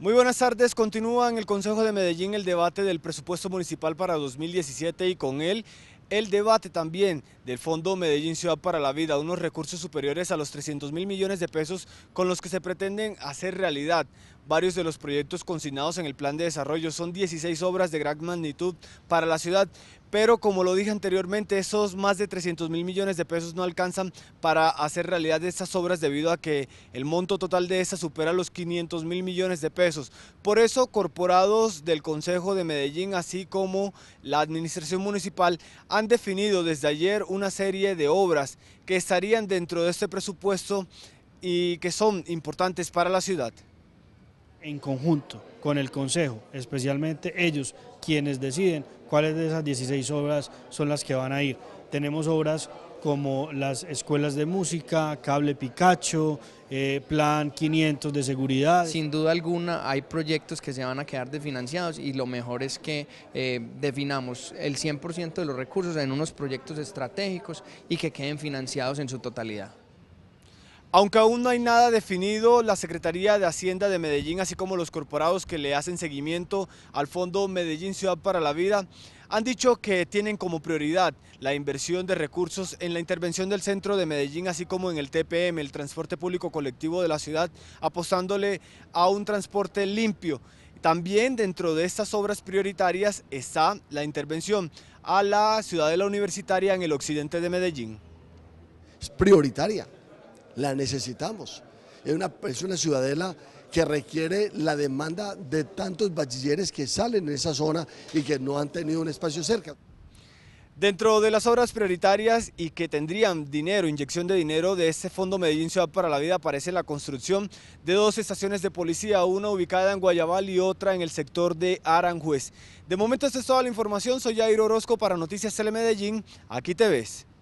Muy buenas tardes. Continúa en el Consejo de Medellín el debate del presupuesto municipal para 2017 y con él el debate también del Fondo Medellín Ciudad para la Vida, unos recursos superiores a los 300 mil millones de pesos con los que se pretenden hacer realidad varios de los proyectos consignados en el plan de desarrollo. Son 16 obras de gran magnitud para la ciudad, pero como lo dije anteriormente, esos más de 300 mil millones de pesos no alcanzan para hacer realidad estas obras debido a que el monto total de estas supera los 500 mil millones de pesos. Por eso, corporados del Consejo de Medellín, así como la Administración Municipal, han definido desde ayer una serie de obras que estarían dentro de este presupuesto y que son importantes para la ciudad en conjunto con el Consejo, especialmente ellos quienes deciden cuáles de esas 16 obras son las que van a ir. Tenemos obras como las escuelas de música, Cable Picacho, eh, Plan 500 de seguridad. Sin duda alguna hay proyectos que se van a quedar desfinanciados y lo mejor es que eh, definamos el 100% de los recursos en unos proyectos estratégicos y que queden financiados en su totalidad. Aunque aún no hay nada definido, la Secretaría de Hacienda de Medellín, así como los corporados que le hacen seguimiento al Fondo Medellín Ciudad para la Vida, han dicho que tienen como prioridad la inversión de recursos en la intervención del centro de Medellín, así como en el TPM, el transporte público colectivo de la ciudad, apostándole a un transporte limpio. También dentro de estas obras prioritarias está la intervención a la ciudadela universitaria en el occidente de Medellín. Es prioritaria, la necesitamos. Es una, ciudadela que requiere la demanda de tantos bachilleres que salen en esa zona y que no han tenido un espacio cerca. Dentro de las obras prioritarias y que tendrían dinero, inyección de dinero de este Fondo Medellín Ciudad para la Vida aparece la construcción de dos estaciones de policía, una ubicada en Guayabal y otra en el sector de Aranjuez. De momento esta es toda la información, soy Jairo Orozco para Noticias Tele Medellín, aquí te ves.